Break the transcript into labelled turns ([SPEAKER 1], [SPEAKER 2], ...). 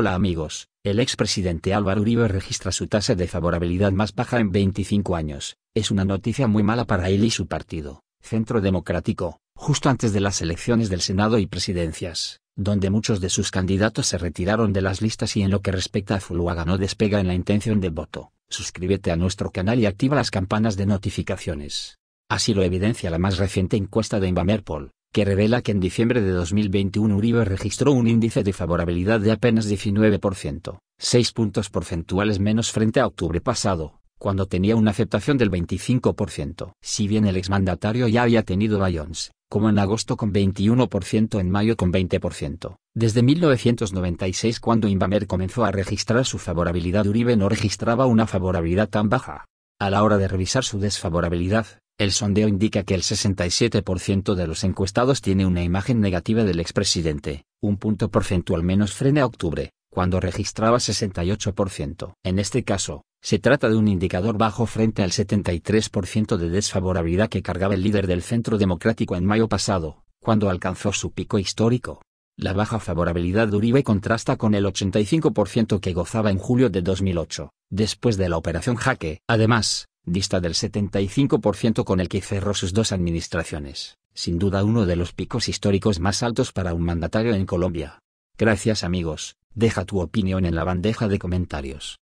[SPEAKER 1] Hola amigos, el expresidente Álvaro Uribe registra su tasa de favorabilidad más baja en 25 años. Es una noticia muy mala para él y su partido, Centro Democrático, justo antes de las elecciones del Senado y presidencias, donde muchos de sus candidatos se retiraron de las listas y en lo que respecta a Zuluaga no despega en la intención de voto. Suscríbete a nuestro canal y activa las campanas de notificaciones. Así lo evidencia la más reciente encuesta de Invamerpol que revela que en diciembre de 2021 Uribe registró un índice de favorabilidad de apenas 19%, 6 puntos porcentuales menos frente a octubre pasado, cuando tenía una aceptación del 25%. Si bien el exmandatario ya había tenido Bayons, como en agosto con 21%, en mayo con 20%, desde 1996 cuando Invamer comenzó a registrar su favorabilidad Uribe no registraba una favorabilidad tan baja. A la hora de revisar su desfavorabilidad, el sondeo indica que el 67% de los encuestados tiene una imagen negativa del expresidente, un punto porcentual menos frente a octubre, cuando registraba 68%. En este caso, se trata de un indicador bajo frente al 73% de desfavorabilidad que cargaba el líder del Centro Democrático en mayo pasado, cuando alcanzó su pico histórico. La baja favorabilidad de Uribe contrasta con el 85% que gozaba en julio de 2008, después de la Operación Jaque. Además, dista del 75% con el que cerró sus dos administraciones, sin duda uno de los picos históricos más altos para un mandatario en Colombia. Gracias amigos, deja tu opinión en la bandeja de comentarios.